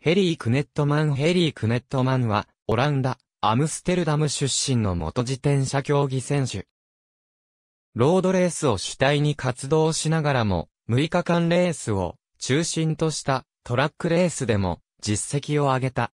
ヘリー・クネットマンヘリー・クネットマンは、オランダ、アムステルダム出身の元自転車競技選手。ロードレースを主体に活動しながらも、6日間レースを中心としたトラックレースでも実績を上げた。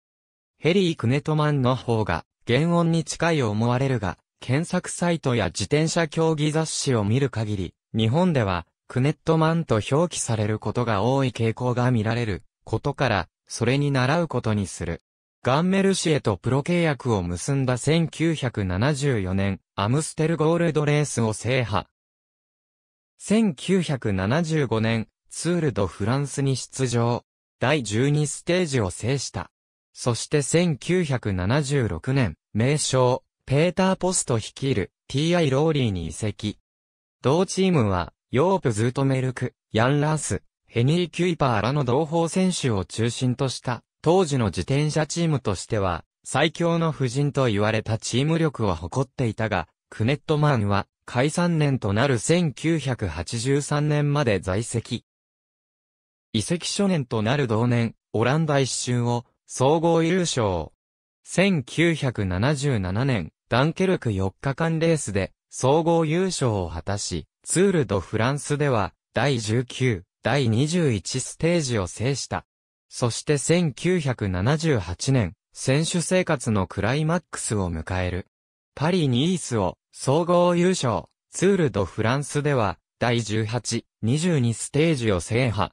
ヘリー・クネトマンの方が原音に近い思われるが、検索サイトや自転車競技雑誌を見る限り、日本ではクネットマンと表記されることが多い傾向が見られることから、それに習うことにする。ガンメルシエとプロ契約を結んだ1974年、アムステルゴールドレースを制覇。1975年、ツールドフランスに出場。第12ステージを制した。そして1976年、名称、ペーター・ポスト率いる TI ローリーに移籍。同チームは、ヨープ・ズートメルク、ヤン・ラース、ヘニー・キュイパーらの同胞選手を中心とした当時の自転車チームとしては最強の夫人と言われたチーム力を誇っていたが、クネットマンは解散年となる1983年まで在籍。移籍初年となる同年、オランダ一周を総合優勝。1977年、ダンケルク4日間レースで総合優勝を果たし、ツール・ド・フランスでは第19第21ステージを制した。そして1978年、選手生活のクライマックスを迎える。パリ・ニースを総合優勝、ツール・ド・フランスでは、第18、22ステージを制覇。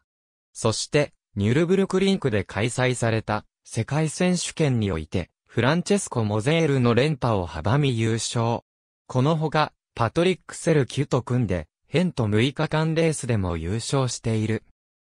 そして、ニュルブルクリンクで開催された世界選手権において、フランチェスコ・モゼールの連覇を阻み優勝。このほか、パトリック・セルキュと組んで、ヘント6日間レースでも優勝している。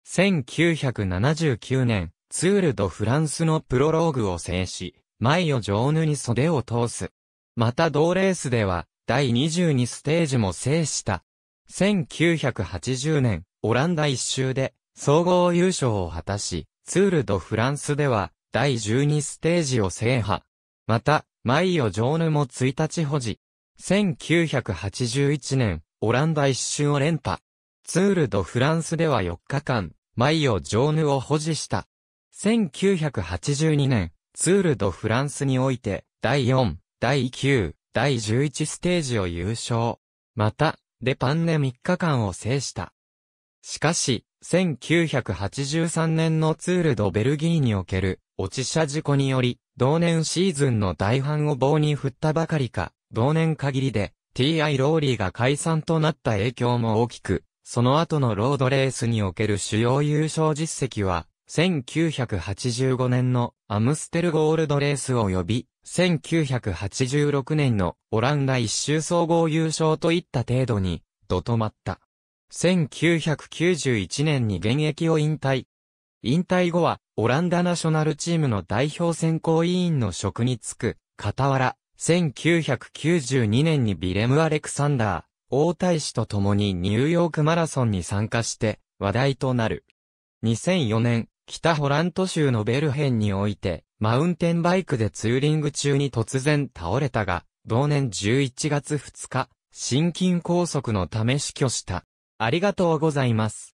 1979年、ツール・ド・フランスのプロローグを制し、前をーヌに袖を通す。また同レースでは、第22ステージも制した。1980年、オランダ一周で、総合優勝を果たし、ツール・ド・フランスでは、第12ステージを制覇。また、マイオ・ジョーヌも1日保持。1981年、オランダ一瞬を連覇。ツール・ド・フランスでは4日間、マイオ・ジョーヌを保持した。1982年、ツール・ド・フランスにおいて、第4、第9、第11ステージを優勝。また、デパンで3日間を制した。しかし、1983年のツール・ド・ベルギーにおける落ち車事故により、同年シーズンの大半を棒に振ったばかりか、同年限りで T.I. ローリーが解散となった影響も大きく、その後のロードレースにおける主要優勝実績は、1985年のアムステルゴールドレース及び、1986年のオランダ一周総合優勝といった程度に、とまった。1991年に現役を引退。引退後は、オランダナショナルチームの代表選考委員の職に就く、傍ら、1992年にビレム・アレクサンダー、王大使と共にニューヨークマラソンに参加して話題となる。2004年、北ホラント州のベルヘンにおいて、マウンテンバイクでツーリング中に突然倒れたが、同年11月2日、心筋梗塞のため死去した。ありがとうございます。